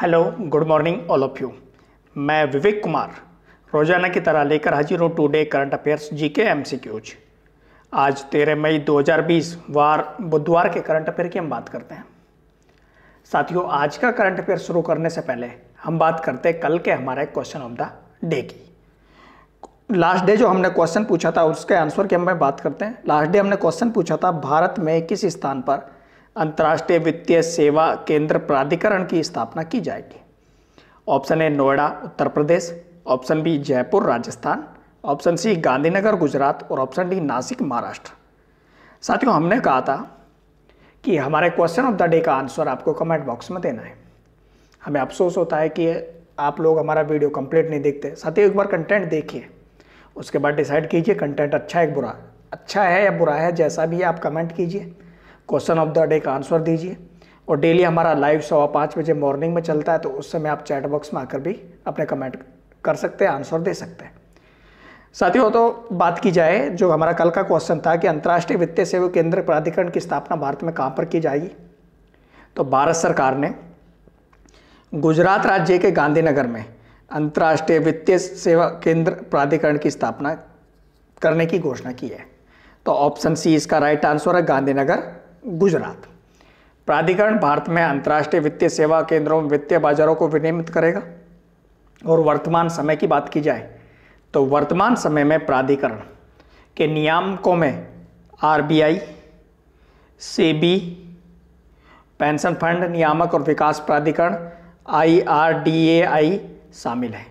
hello good morning all of you मैं विवेक कुमार रोजाना की तरह लेकर हाजिर हूँ टुडे करंट अफेयर्स जी के एम आज 13 मई 2020 वार बुधवार के करंट अफेयर की हम बात करते हैं साथियों आज का करंट अफेयर शुरू करने से पहले हम बात करते हैं कल के हमारे क्वेश्चन ऑफ द डे की लास्ट डे जो हमने क्वेश्चन पूछा था उसके आंसर की हम बात करते हैं लास्ट डे हमने क्वेश्चन पूछा था भारत में किस स्थान पर अंतर्राष्ट्रीय वित्तीय सेवा केंद्र प्राधिकरण की स्थापना की जाएगी option A Noida Uttar Pradesh option B Jaipur Rajasthan option C Gandhinagar Gujarat और ऑप्शन डी नासिक महाराष्ट्र साथियों हमने कहा था कि हमारे क्वेश्चन ऑफ द डे का आंसर आपको कमेंट बॉक्स में देना है हमें अफसोस होता है कि आप लोग हमारा वीडियो कंप्लीट नहीं देखते साथियों एक बार कंटेंट देखिए उसके बाद डिसाइड कीजिए कंटेंट अच्छा है बुरा अच्छा है या बुरा है जैसा भी है आप कमेंट कीजिए क्वेश्चन ऑफ द डे का आंसर दीजिए और डेली हमारा लाइव सवा पाँच बजे मॉर्निंग में चलता है तो उस समय आप चैट बॉक्स में आकर भी अपने कमेंट कर सकते हैं आंसर दे सकते हैं साथियों तो बात की जाए जो हमारा कल का क्वेश्चन था कि अंतर्राष्ट्रीय वित्तीय सेवा केंद्र प्राधिकरण की स्थापना भारत में कहाँ पर की जाएगी तो भारत सरकार ने गुजरात राज्य के गांधीनगर में अंतर्राष्ट्रीय वित्तीय सेवा केंद्र प्राधिकरण की स्थापना करने की घोषणा की है तो ऑप्शन सी इसका राइट आंसर है गांधीनगर गुजरात प्राधिकरण भारत में अंतर्राष्ट्रीय वित्तीय सेवा केंद्रों में वित्तीय बाजारों को विनियमित करेगा और वर्तमान समय की बात की जाए तो वर्तमान समय में प्राधिकरण के नियामकों में आरबीआई, सेबी पेंशन फंड नियामक और विकास प्राधिकरण आईआरडीएआई शामिल है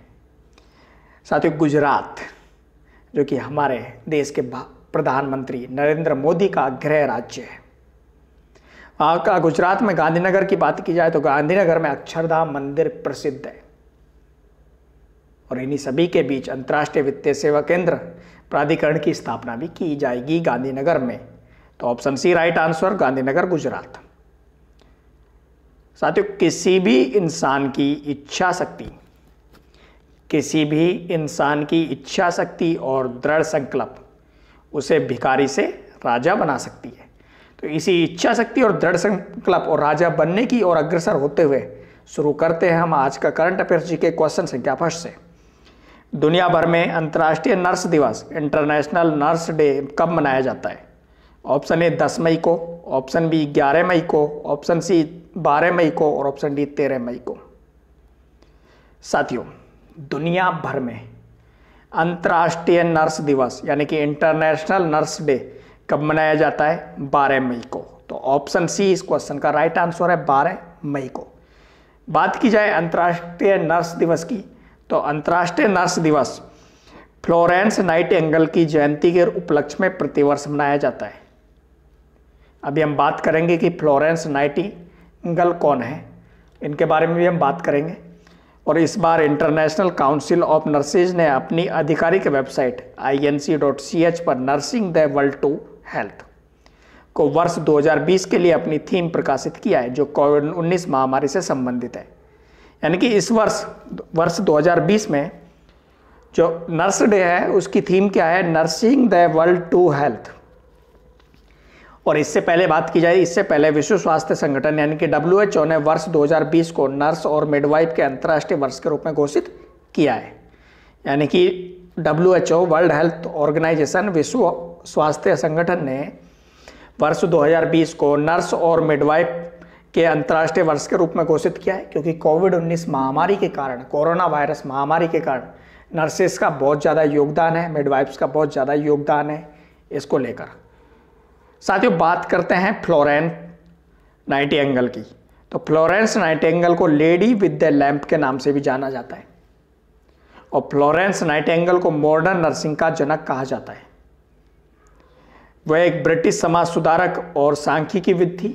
साथ ही गुजरात जो कि हमारे देश के प्रधानमंत्री नरेंद्र मोदी का गृह राज्य है आपका गुजरात में गांधीनगर की बात की जाए तो गांधीनगर में अक्षरधाम मंदिर प्रसिद्ध है और इन्हीं सभी के बीच अंतर्राष्ट्रीय वित्तीय सेवा केंद्र प्राधिकरण की स्थापना भी की जाएगी गांधीनगर में तो option C right answer Gandhinagar Gujarat साथियों किसी भी इंसान की इच्छा शक्ति किसी भी इंसान की इच्छा शक्ति और दृढ़ संकल्प उसे भिखारी से राजा बना सकती है तो इसी इच्छा शक्ति और दृढ़ संकल्प और राजा बनने की और अग्रसर होते हुए शुरू करते हैं हम आज का करंट अफेयर जी के क्वेश्चन संख्या फर्स्ट से दुनिया भर में अंतर्राष्ट्रीय नर्स दिवस इंटरनेशनल नर्स डे कब मनाया जाता है ऑप्शन ए दस मई को ऑप्शन बी ग्यारह मई को ऑप्शन सी बारह मई को और ऑप्शन डी तेरह मई को साथियों दुनिया भर में अंतर्राष्ट्रीय नर्स दिवस यानी कि इंटरनेशनल नर्स डे कब मनाया जाता है 12 मई को तो ऑप्शन सी इस क्वेश्चन का राइट आंसर है 12 मई को बात की जाए अंतर्राष्ट्रीय नर्स दिवस की तो अंतर्राष्ट्रीय नर्स दिवस फ्लोरेंस नाइट एंगल की जयंती के उपलक्ष्य में प्रतिवर्ष मनाया जाता है अभी हम बात करेंगे कि फ्लोरेंस नाइटी एंगल कौन है इनके बारे में भी हम बात करेंगे और इस बार इंटरनेशनल काउंसिल ऑफ नर्सेज ने अपनी आधिकारिक वेबसाइट आई पर nursing the world to health को वर्ष 2020 के लिए अपनी थीम प्रकाशित किया है जो कोविड 19 महामारी से संबंधित है यानी कि इस वर्ष वर्ष 2020 में जो नर्स डे है उसकी थीम क्या है nursing the world to health और इससे पहले बात की जाए इससे पहले विश्व स्वास्थ्य संगठन यानी कि डब्ल्यू ने वर्ष 2020 को नर्स और मिडवाइफ के अंतर्राष्ट्रीय वर्ष के रूप में घोषित किया है यानी कि डब्ल्यू वर्ल्ड हेल्थ ऑर्गेनाइजेशन विश्व स्वास्थ्य संगठन ने वर्ष 2020 को नर्स और मिडवाइफ के अंतर्राष्ट्रीय वर्ष के रूप में घोषित किया है क्योंकि कोविड 19 महामारी के कारण कोरोना वायरस महामारी के कारण नर्सेस का बहुत ज़्यादा योगदान है मिडवाइफ्स का बहुत ज़्यादा योगदान है इसको लेकर साथियों बात करते हैं फ्लोरेंस नाइटी एंगल की तो फ्लोरेंस एंगल को लेडी विद द लैम्प के नाम से भी जाना जाता है और फ्लोरेंस एंगल को मॉडर्न नर्सिंग का जनक कहा जाता है वह एक ब्रिटिश समाज सुधारक और सांख्यिकीविद थी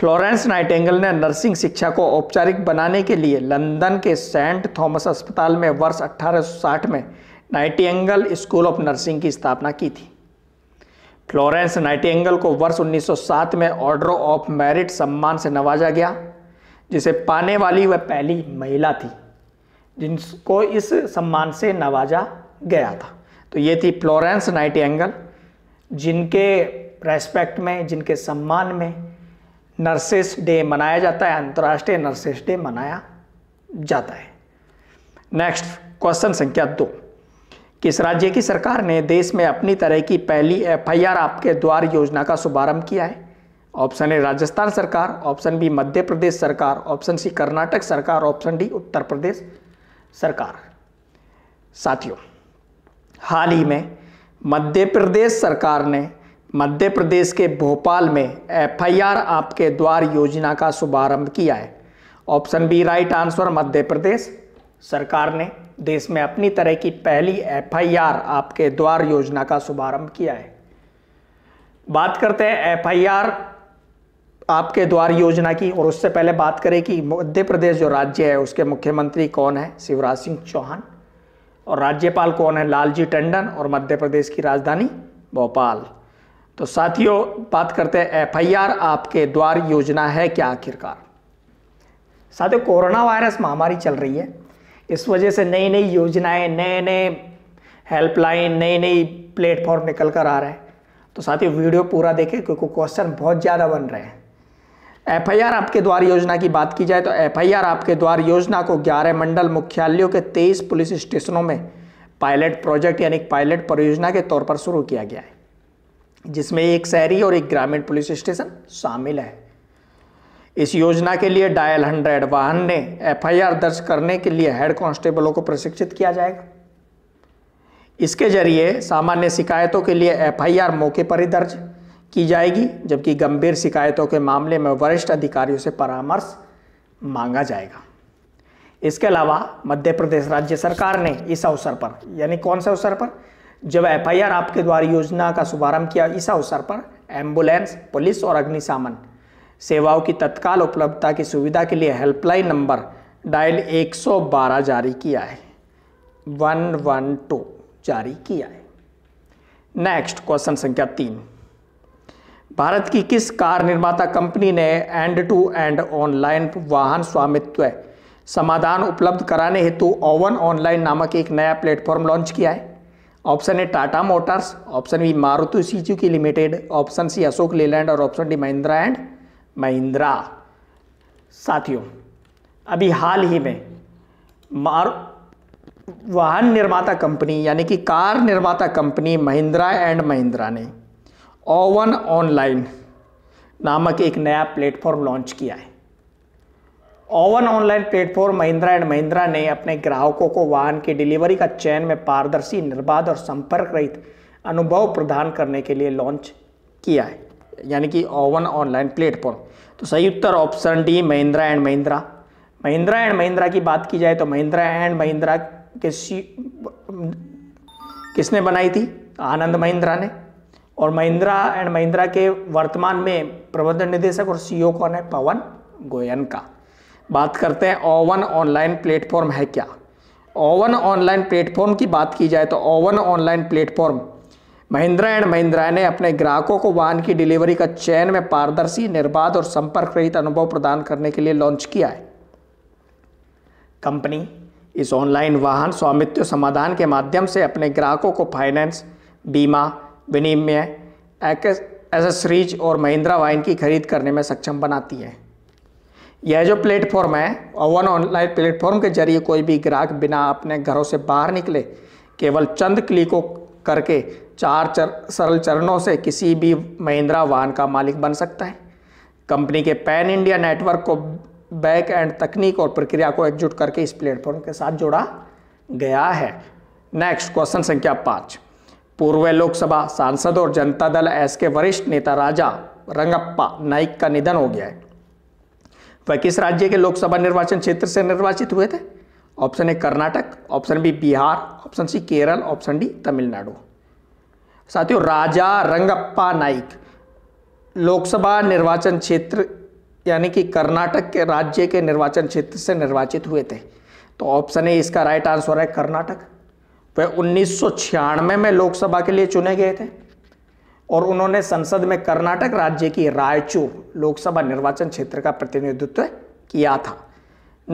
फ्लोरेंस नाइटेंगल ने नर्सिंग शिक्षा को औपचारिक बनाने के लिए लंदन के सेंट थॉमस अस्पताल में वर्ष 1860 में नाइटेंगल स्कूल ऑफ नर्सिंग की स्थापना की थी फ्लोरेंस नाइटेंगल को वर्ष 1907 में ऑर्डर ऑफ मेरिट सम्मान से नवाजा गया जिसे पाने वाली वह पहली महिला थी जिनको इस सम्मान से नवाजा गया था तो ये थी फ्लोरेंस नाइटिंगल जिनके रेस्पेक्ट में जिनके सम्मान में नर्सेस डे मनाया जाता है अंतर्राष्ट्रीय नर्सेस डे मनाया जाता है नेक्स्ट क्वेश्चन संख्या दो किस राज्य की सरकार ने देश में अपनी तरह की पहली एफआईआर आपके द्वार योजना का शुभारंभ किया है ऑप्शन ए राजस्थान सरकार ऑप्शन बी मध्य प्रदेश सरकार ऑप्शन सी कर्नाटक सरकार ऑप्शन डी उत्तर प्रदेश सरकार साथियों हाल ही में मध्य प्रदेश सरकार ने मध्य प्रदेश के भोपाल में एफआईआर आपके द्वार योजना का शुभारंभ किया है option B right answer Madhya Pradesh सरकार ने देश में अपनी तरह की पहली एफआईआर आपके द्वार योजना का शुभारंभ किया है बात करते हैं एफआईआर आपके द्वार योजना की और उससे पहले बात करें कि मध्य प्रदेश जो राज्य है उसके मुख्यमंत्री कौन है शिवराज सिंह चौहान और राज्यपाल कौन है लालजी टंडन और मध्य प्रदेश की राजधानी भोपाल तो साथियों बात करते हैं एफआईआर आपके द्वार योजना है क्या आखिरकार साथियों कोरोना वायरस महामारी चल रही है इस वजह से नई नई योजनाएं नए नए हेल्पलाइन नई नई प्लेटफॉर्म निकल कर आ रहे हैं तो साथियों वीडियो पूरा देखें क्योंकि क्वेश्चन बहुत ज़्यादा बन रहे हैं एफआईआर आपके द्वार योजना की बात की जाए तो एफआईआर आपके द्वार योजना को ग्यारह मंडल मुख्यालयों के तेईस पुलिस स्टेशनों में पायलट प्रोजेक्ट यानी पायलट परियोजना के तौर पर शुरू किया गया है जिसमें एक शहरी और एक ग्रामीण पुलिस स्टेशन शामिल है इस योजना के लिए डायल हंड्रेड वाहन ने एफ दर्ज करने के लिए हेड कांस्टेबलों को प्रशिक्षित किया जाएगा इसके जरिए सामान्य शिकायतों के लिए एफ मौके पर ही दर्ज की जाएगी जबकि गंभीर शिकायतों के मामले में वरिष्ठ अधिकारियों से परामर्श मांगा जाएगा इसके अलावा मध्य प्रदेश राज्य सरकार ने इस अवसर पर यानी कौन से अवसर पर जब एफ आपके द्वारा योजना का शुभारंभ किया इस अवसर पर एम्बुलेंस पुलिस और अग्निशामन सेवाओं की तत्काल उपलब्धता की सुविधा के लिए हेल्पलाइन नंबर डायल 112 जारी किया है 112 जारी किया है नेक्स्ट क्वेश्चन संख्या तीन भारत की किस कार निर्माता कंपनी ने एंड टू एंड ऑनलाइन वाहन स्वामित्व समाधान उपलब्ध कराने हेतु ओवन ऑनलाइन नामक एक नया प्लेटफॉर्म लॉन्च किया है option A Tata Motors option B Maruti की limited option C Ashok Leyland और option D Mahindra and Mahindra साथियों अभी हाल ही में मार वाहन निर्माता कंपनी यानी कि कार निर्माता कंपनी महिंद्रा एंड महिंद्रा ने ओवन ऑनलाइन नामक एक नया प्लेटफॉर्म लॉन्च किया है own online platform Mahindra and Mahindra ने अपने ग्राहकों को वाहन की डिलीवरी का चयन में पारदर्शी निर्बाध और संपर्क रहित अनुभव प्रदान करने के लिए लॉन्च किया है यानी कि ओवन ऑनलाइन प्लेटफॉर्म तो सही उत्तर option D Mahindra and Mahindra Mahindra and Mahindra की बात की जाए तो महिंद्रा एंड महिंद्रा किसी किसने बनाई थी आनंद महिंद्रा ने और महिंद्रा एंड महिंद्रा के वर्तमान में प्रबंधन निदेशक और सीईओ e कौन है पवन गोयन का बात करते हैं ओवन ऑनलाइन प्लेटफॉर्म है क्या ओवन ऑनलाइन प्लेटफॉर्म की बात की जाए तो own online platform Mahindra and Mahindra ने अपने ग्राहकों को वाहन की डिलीवरी का चयन में पारदर्शी निर्बाध और संपर्क रहित अनुभव प्रदान करने के लिए लॉन्च किया है कंपनी इस ऑनलाइन वाहन स्वामित्व समाधान के माध्यम से अपने ग्राहकों को फाइनेंस बीमा विनिमय एसेसरीज और महिंद्रा वाइन की खरीद करने में सक्षम बनाती है यह जो प्लेटफॉर्म है ओवन ऑनलाइन प्लेटफॉर्म के जरिए कोई भी ग्राहक बिना अपने घरों से बाहर निकले केवल चंद क्लिकों करके चार चर, सरल चरणों से किसी भी महिंद्रा वाहन का मालिक बन सकता है कंपनी के पैन इंडिया नेटवर्क को बैक एंड तकनीक और प्रक्रिया को एकजुट करके इस प्लेटफॉर्म के साथ जोड़ा गया है नेक्स्ट क्वेश्चन संख्या पाँच पूर्व लोकसभा सांसद और जनता दल एस के वरिष्ठ नेता राजा रंगप्पा नाइक का निधन हो गया है वह किस राज्य के लोकसभा निर्वाचन क्षेत्र से निर्वाचित हुए थे option A Karnataka option B Bihar option C Kerala option D Tamil Nadu साथियों राजा रंगप्पा नाइक लोकसभा निर्वाचन क्षेत्र यानी कि कर्नाटक के राज्य के निर्वाचन क्षेत्र से निर्वाचित हुए थे तो ऑप्शन ए इसका राइट आंसर है कर्नाटक वह उन्नीस में लोकसभा के लिए चुने गए थे और उन्होंने संसद में कर्नाटक राज्य की रायचूर लोकसभा निर्वाचन क्षेत्र का प्रतिनिधित्व किया था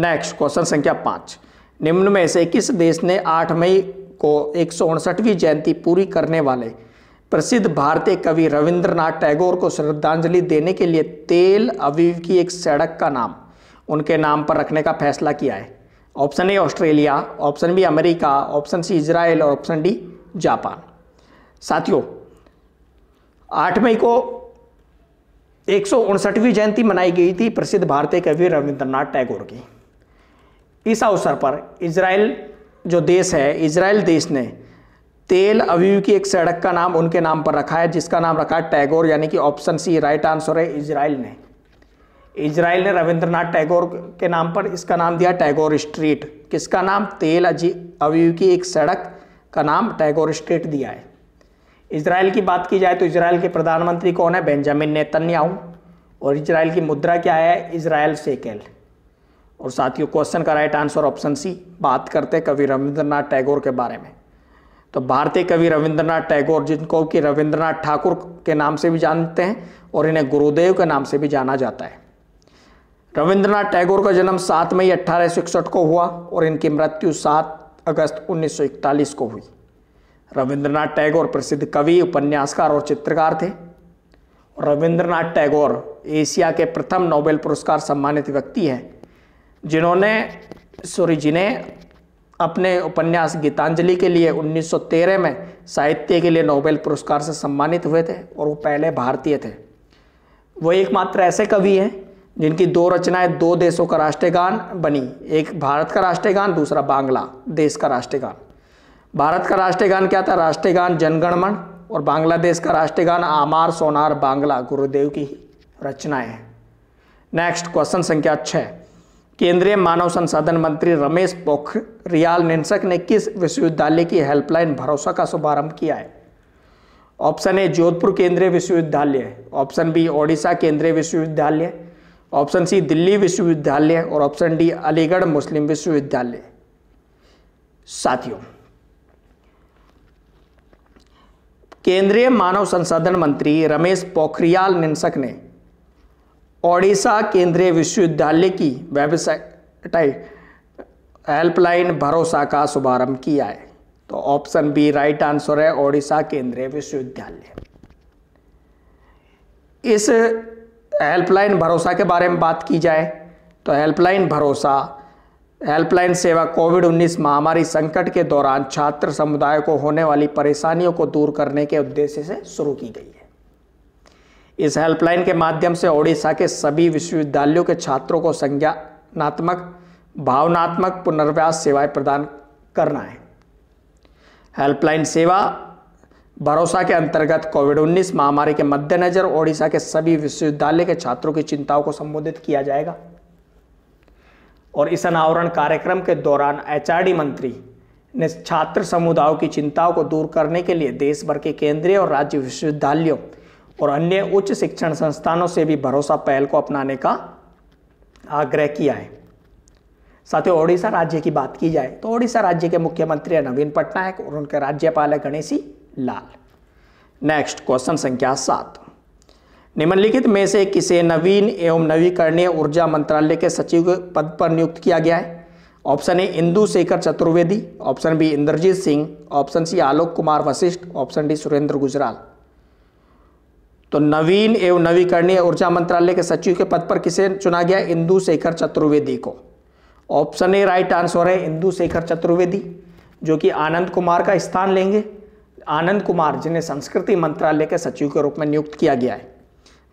नेक्स्ट क्वेश्चन संख्या पाँच निम्न में से किस देश ने 8 मई को एक जयंती पूरी करने वाले प्रसिद्ध भारतीय कवि रविंद्रनाथ टैगोर को श्रद्धांजलि देने के लिए तेल अवीव की एक सड़क का नाम उनके नाम पर रखने का फैसला किया है option A Australia option B America option C Israel और ऑप्शन डी जापान साथियों आठ मई को एक जयंती मनाई गई थी प्रसिद्ध भारतीय कवि रविंद्रनाथ टैगोर की इस अवसर पर इसराइल जो देश है इसराइल देश ने तेल अवीव की एक सड़क का नाम उनके नाम पर रखा है जिसका नाम रखा है टैगोर यानी कि ऑप्शन सी राइट आंसर है इसराइल ने इसराइल ने रविंद्रनाथ टैगोर के नाम पर इसका नाम दिया टैगोर स्ट्रीट किसका नाम तेल अजी अवीव की एक सड़क का नाम टैगोर स्ट्रीट दिया है इसराइल की बात की जाए तो इसराइल के प्रधानमंत्री कौन है बेंजामिन नेतन्याहू और इसराइल की मुद्रा क्या है इसराइल सेकेल और साथियों क्वेश्चन का राइट आंसर ऑप्शन सी बात करते कवि रविंद्रनाथ टैगोर के बारे में तो भारतीय कवि रविंद्रनाथ टैगोर जिनको कि रविंद्रनाथ ठाकुर के नाम से भी जानते हैं और इन्हें गुरुदेव के नाम से भी जाना जाता है रविंद्रनाथ टैगोर का जन्म सात मई अट्ठारह को हुआ और इनकी मृत्यु सात अगस्त 1941 को हुई रविंद्रनाथ टैगोर प्रसिद्ध कवि उपन्यासकार और चित्रकार थे रविंद्रनाथ टैगोर एशिया के प्रथम नोबेल पुरस्कार सम्मानित व्यक्ति हैं जिन्होंने सॉरी जिन्हें अपने उपन्यास गीतांजलि के लिए 1913 में साहित्य के लिए नोबेल पुरस्कार से सम्मानित हुए थे और वो पहले भारतीय थे वो एकमात्र ऐसे कवि हैं जिनकी दो रचनाएं दो देशों का राष्ट्रगान बनी एक भारत का राष्ट्रगान दूसरा बांग्ला देश का राष्ट्रगान भारत का राष्ट्रगान क्या था राष्ट्रगान जनगणमन और बांग्लादेश का राष्ट्रगान आमार सोनार बांग्ला गुरुदेव की रचनाएं हैं नेक्स्ट क्वेश्चन संख्या छः केंद्रीय मानव संसाधन मंत्री रमेश पोखरियाल निशंक ने किस विश्वविद्यालय की हेल्पलाइन भरोसा का शुभारंभ किया है ऑप्शन ए जोधपुर केंद्रीय विश्वविद्यालय ऑप्शन बी ओडिशा केंद्रीय विश्वविद्यालय ऑप्शन सी दिल्ली विश्वविद्यालय और ऑप्शन डी अलीगढ़ मुस्लिम विश्वविद्यालय साथियों केंद्रीय मानव संसाधन मंत्री रमेश पोखरियाल निंसक ने ओडिशा केंद्रीय विश्वविद्यालय की वेबसाइट हेल्पलाइन भरोसा का शुभारंभ किया है तो ऑप्शन बी राइट आंसर है ओडिशा केंद्रीय विश्वविद्यालय इस हेल्पलाइन भरोसा के बारे में बात की जाए तो हेल्पलाइन भरोसा हेल्पलाइन सेवा कोविड 19 महामारी संकट के दौरान छात्र समुदाय को होने वाली परेशानियों को दूर करने के उद्देश्य से शुरू की गई है इस हेल्पलाइन के माध्यम से ओडिशा के सभी विश्वविद्यालयों के छात्रों को संज्ञानात्मक भावनात्मक पुनर्व्यास सेवाएं प्रदान करना है हेल्पलाइन सेवा भरोसा के अंतर्गत कोविड 19 महामारी के मद्देनजर ओडिशा के सभी विश्वविद्यालय के छात्रों की चिंताओं को संबोधित किया जाएगा और इस अनावरण कार्यक्रम के दौरान एचआरडी मंत्री ने छात्र समुदायों की चिंताओं को दूर करने के लिए देश भर के केंद्रीय और राज्य विश्वविद्यालयों और अन्य उच्च शिक्षण संस्थानों से भी भरोसा पहल को अपनाने का आग्रह किया है साथ ही ओडिशा राज्य की बात की जाए तो ओडिशा राज्य के मुख्यमंत्री नवीन पटनायक और उनके राज्यपाल है गणेशी लाल नेक्स्ट क्वेश्चन संख्या सात निम्नलिखित में से किसे नवीन एवं नवीकरणीय ऊर्जा मंत्रालय के सचिव पद पर नियुक्त किया गया है option A Indu Shekhar Chaturvedi option B Inderjit Singh option C Alok Kumar Vashishtha option D Surendra Gujral तो नवीन एवं नवीकरणीय ऊर्जा मंत्रालय के सचिव के पद पर किसे चुना गया इंदु शेखर चतुर्वेदी को ऑप्शन ए राइट आंसर है इंदु शेखर चतुर्वेदी जो कि आनंद कुमार का स्थान लेंगे आनंद कुमार जिन्हें संस्कृति मंत्रालय के सचिव के रूप में नियुक्त किया गया है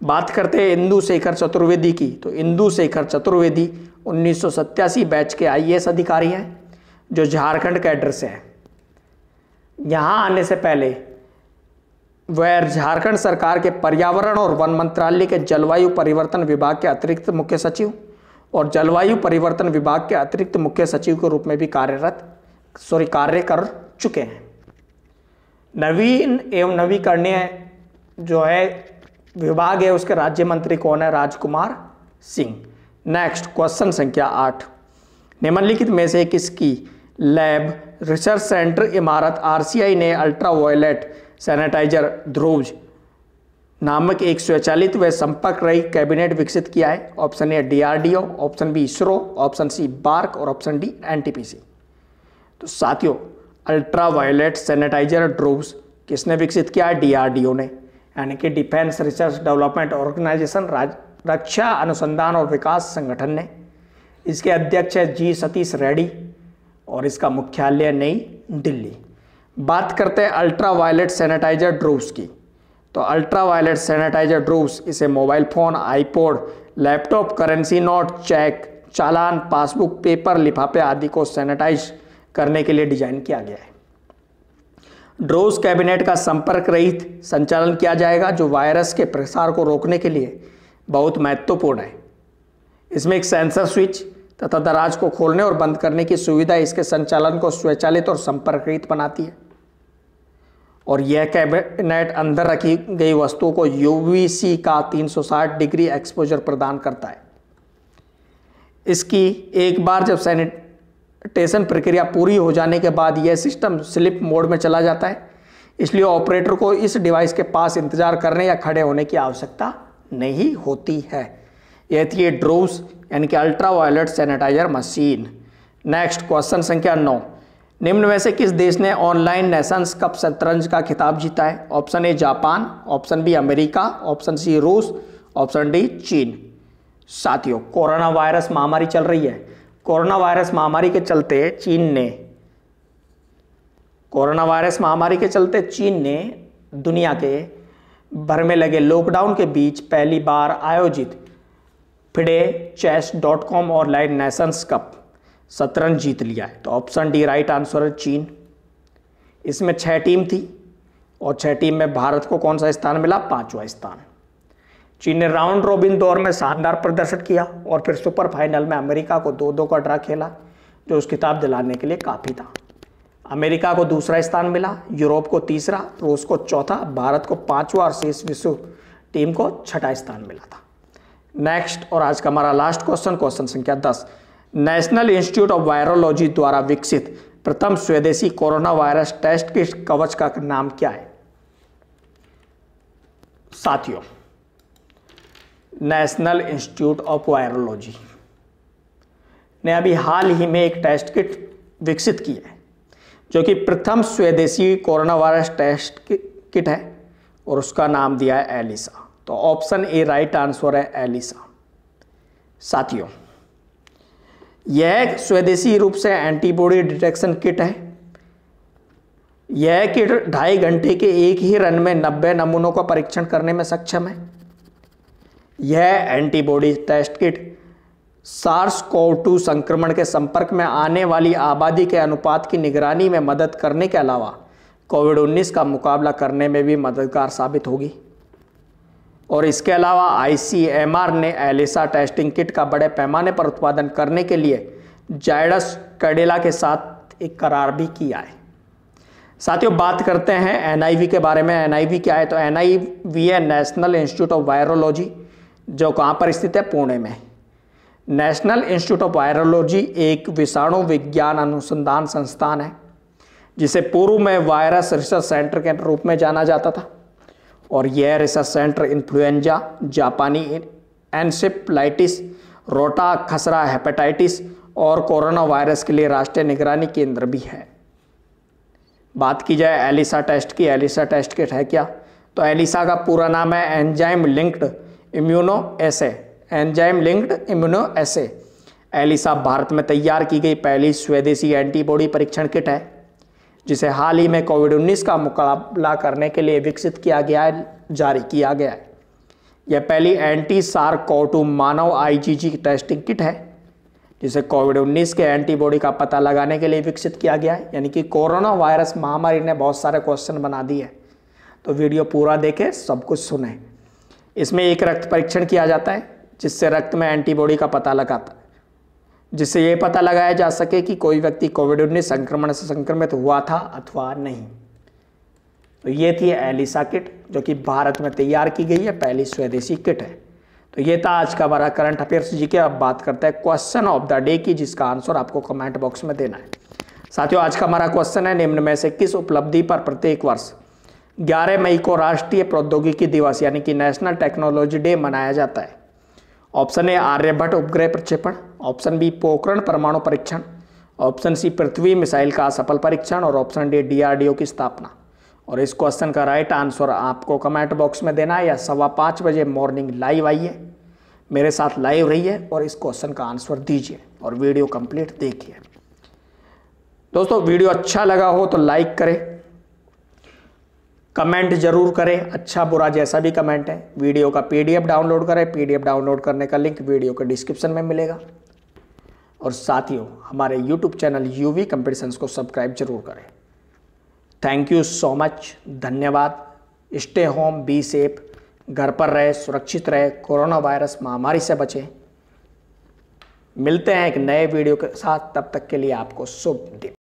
बात करते हैं इंदु शेखर चतुर्वेदी की तो इंदु शेखर चतुर्वेदी उन्नीस बैच के आईएएस अधिकारी हैं जो झारखंड के से हैं यहाँ आने से पहले वह झारखंड सरकार के पर्यावरण और वन मंत्रालय के जलवायु परिवर्तन विभाग के अतिरिक्त मुख्य सचिव और जलवायु परिवर्तन विभाग के अतिरिक्त मुख्य सचिव के रूप में भी कार्यरत सॉरी कार्य कर चुके हैं नवीन एवं नवीकरणीय जो है विभाग है उसके राज्य मंत्री कौन है राजकुमार सिंह नेक्स्ट क्वेश्चन संख्या आठ निम्नलिखित में से किसकी lab research centre Imarat RCI ने अल्ट्रा वायलेट सैनिटाइजर ध्रुवज नामक एक स्वचालित व संपर्क रही कैबिनेट विकसित किया है option A DRDO option B ISRO option C BARC और ऑप्शन डी एनटीपीसी तो साथियों वायलेट सैनिटाइजर ड्रोब्स किसने विकसित किया डीआरडीओ ने यानी कि डिफेंस रिसर्च डेवलपमेंट ऑर्गेनाइजेशन रक्षा अनुसंधान और विकास संगठन ने इसके अध्यक्ष है जी सतीश रेड्डी और इसका मुख्यालय नई दिल्ली बात करते हैं अल्ट्रा वायलेट सैनिटाइजर ड्रोब्स की तो अल्ट्रावायलेट सैनिटाइजर ड्रोब्स इसे mobile phone iPod laptop currency note cheque चालान पासबुक पेपर लिफाफे आदि को सैनिटाइज करने के लिए डिजाइन किया गया है ड्रोज कैबिनेट का संपर्क रहित संचालन किया जाएगा जो वायरस के प्रसार को रोकने के लिए बहुत महत्वपूर्ण है इसमें एक सेंसर स्विच तथा दराज को खोलने और बंद करने की सुविधा इसके संचालन को स्वचालित और संपर्क रहित बनाती है और यह कैबिनेट अंदर रखी गई वस्तुओं को यूवीसी का 360 डिग्री एक्सपोजर प्रदान करता है इसकी एक बार जब सैनिट टेशन प्रक्रिया पूरी हो जाने के बाद यह सिस्टम स्लिप मोड में चला जाता है इसलिए ऑपरेटर को इस डिवाइस के पास इंतजार करने या खड़े होने की आवश्यकता नहीं होती है यह थी ये ड्रोव्स यानी कि ultra violet sanitiser machine next question संख्या नौ निम्न में से किस देश ने ऑनलाइन नेशंस कप शतरंज का खिताब जीता है option A Japan option B America option C रूस ऑप्शन डी चीन साथियों कोरोना वायरस महामारी चल रही है कोरोना वायरस महामारी के चलते चीन ने कोरोना वायरस महामारी के चलते चीन ने दुनिया के भर में लगे लॉकडाउन के बीच पहली बार आयोजित फिडे चेस डॉट कॉम और लाइन नेशंस कप शतरंज जीत लिया है तो ऑप्शन डी राइट आंसर है चीन इसमें छह टीम थी और छह टीम में भारत को कौन सा स्थान मिला पाँचवा स्थान चीन ने राउंड रॉबिन दौर में शानदार प्रदर्शन किया और फिर सुपर फाइनल में अमेरिका को दो दो का ड्रा खेला जो उस किताब दिलाने के लिए काफ़ी था अमेरिका को दूसरा स्थान मिला यूरोप को तीसरा रूस को चौथा भारत को पांचवा और शेष विश्व टीम को छठा स्थान मिला था नेक्स्ट और आज का हमारा लास्ट क्वेश्चन क्वेश्चन संख्या दस नेशनल इंस्टीट्यूट ऑफ वायरोलॉजी द्वारा विकसित प्रथम स्वदेशी कोरोना वायरस टेस्ट किट कवच का नाम क्या है साथियों नेशनल इंस्टीट्यूट ऑफ वायरोलॉजी ने अभी हाल ही में एक टेस्ट किट विकसित की है जो कि प्रथम स्वदेशी कोरोना वायरस टेस्ट किट है और उसका नाम दिया है एलिसा तो ऑप्शन ए राइट आंसर है एलिसा साथियों यह स्वदेशी रूप से एंटीबॉडी डिटेक्शन किट है यह किट ढाई घंटे के एक ही रन में नब्बे नमूनों का परीक्षण करने में सक्षम है यह antibody test kit SARS CoV two संक्रमण के संपर्क में आने वाली आबादी के अनुपात की निगरानी में मदद करने के अलावा कोविड 19 का मुकाबला करने में भी मददगार साबित होगी और इसके अलावा आईसीएमआर ने एलिसा टेस्टिंग किट का बड़े पैमाने पर उत्पादन करने के लिए जायडस कडेला के साथ एक करार भी किया है साथियों बात करते हैं एनआईवी के बारे में एनआईवी क्या है तो एनआईवी है नेशनल इंस्टीट्यूट ऑफ वायरोलॉजी जो कहाँ पर स्थित है पुणे में नेशनल इंस्टीट्यूट ऑफ वायरोलॉजी एक विषाणु विज्ञान अनुसंधान संस्थान है जिसे पूर्व में वायरस रिसर्च सेंटर के रूप में जाना जाता था और यह रिसर्च सेंटर इन्फ्लुएंजा जापानी एनसेप्लाइटिस रोटा खसरा हेपेटाइटिस और कोरोना वायरस के लिए राष्ट्रीय निगरानी केंद्र भी है बात की जाए एलिसा टेस्ट की एलिसा टेस्ट किट है क्या तो एलिसा का पूरा नाम है enzyme linked immuno assay enzyme linked immuno assay ELISA भारत में तैयार की गई पहली स्वदेशी एंटीबॉडी परीक्षण किट है जिसे हाल ही में कोविड 19 का मुकाबला करने के लिए विकसित किया गया है जारी किया गया है यह पहली एंटी सार कोटू मानव आईजीजी टेस्टिंग किट है जिसे कोविड 19 के एंटीबॉडी का पता लगाने के लिए विकसित किया गया है यानी कि कोरोना वायरस महामारी ने बहुत सारे क्वेश्चन बना दिए तो वीडियो पूरा देखें सब कुछ सुने इसमें एक रक्त परीक्षण किया जाता है जिससे रक्त में एंटीबॉडी का पता लगाता है जिससे ये पता लगाया जा सके कि कोई व्यक्ति कोविड उन्नीस संक्रमण से संक्रमित हुआ था अथवा नहीं तो ये थी एलिसा किट जो कि भारत में तैयार की गई है पहली स्वदेशी किट है तो ये था आज का हमारा करंट अफेयर्स जी के अब बात करते हैं क्वेश्चन ऑफ द डे की जिसका आंसर आपको कमेंट बॉक्स में देना है साथियों आज का हमारा क्वेश्चन है निम्न में से किस उपलब्धि पर प्रत्येक वर्ष 11 मई को राष्ट्रीय प्रौद्योगिकी दिवस यानी कि नेशनल टेक्नोलॉजी डे मनाया जाता है ऑप्शन ए आर्यभट्ट उपग्रह प्रक्षेपण ऑप्शन बी पोकरण परमाणु परीक्षण ऑप्शन सी पृथ्वी मिसाइल का सफल परीक्षण और ऑप्शन डी डीआरडीओ की स्थापना और इस क्वेश्चन का राइट आंसर आपको कमेंट बॉक्स में देना है या सवा पाँच बजे मॉर्निंग लाइव आइए मेरे साथ लाइव रहिए और इस क्वेश्चन का आंसर दीजिए और वीडियो कंप्लीट देखिए दोस्तों वीडियो अच्छा लगा हो तो लाइक करें कमेंट जरूर करें अच्छा बुरा जैसा भी कमेंट है वीडियो का पीडीएफ डाउनलोड करें पीडीएफ डाउनलोड करने का लिंक वीडियो के डिस्क्रिप्शन में मिलेगा और साथियों हमारे यूट्यूब चैनल यूवी कंपटीशंस को सब्सक्राइब जरूर करें थैंक यू सो मच धन्यवाद स्टे होम बी सेफ घर पर रहे सुरक्षित रहे कोरोना वायरस महामारी से बचें मिलते हैं एक नए वीडियो के साथ तब तक के लिए आपको शुभ दिन